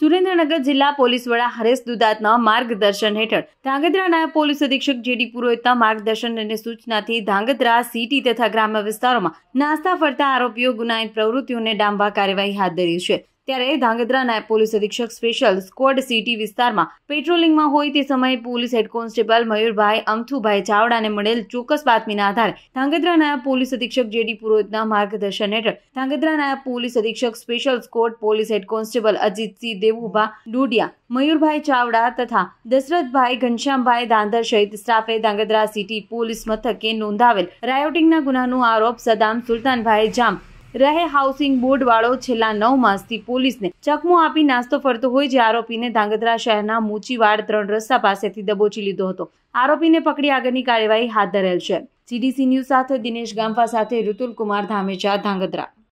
સુરેન્દ્રનગર જિલ્લા પોલીસ વડા હરેશ દુદાતના માર્ગદર્શન હેઠળ ધાંગધ્રા નાયબ પોલીસ અધિક્ષક જેડી પુરોહિતના માર્ગદર્શન અને સૂચનાથી ધાંગધ્રા સિટી તથા ગ્રામ્ય વિસ્તારોમાં નાસ્તા ફરતા આરોપીઓ ગુનાહિત પ્રવૃત્તિઓને ડામવા કાર્યવાહી હાથ ધરી છે ત્યારે ધાંગધ્રાના પોલીસ અધિક્ષક સ્પેશિયલ સ્કવોડ સિટી વિસ્તારમાં પેટ્રોલિંગમાં હોય તે સમયે પોલીસ હેડ કોન્સ્ટેબલ મયુરભાઈ અમથુભાઈ ચાવડાને મળેલ ચોક્કસ બાતમીના આધારે ધાંગધ્રાના પોલીસ અધિક્ષક જેડી પુરોહિતના માર્ગદર્શન હેઠળ ધાંગધ્રાના પોલીસ અધિક્ષક special squad police head constable Ajitsinh Devubha Dodiya Mayurbhai Chavda તથા દશરથભાઈ ઘનશ્યામભાઈ દાંદર સહિત સ્ટાફે ધાંગધ્રા સિટી પોલીસ મથકે નોંધાવેલ રાયોટિંગના ગુનાનો આરોપ સદામ સુલતાનભાઈ જામ રહે હાઉસિંગ બોર્ડ વાળો છેલ્લા નવ માસથી પોલીસને ચકમો આપી નાસ્તો ફરતો હોય જે આરોપીને ધાંગધ્રા શહેરના મૂચીવાડ ત્રણ રસ્તા પાસેથી દબોચી લીધો હતો આરોપીને પકડી આગળની કાર્યવાહી હાથ ધરેલ છે સીડીસી ન્યૂઝ સાથે દિનેશ ગામવા સાથે ઋતુલ કુમાર ધામેચા ધાંગધ્રા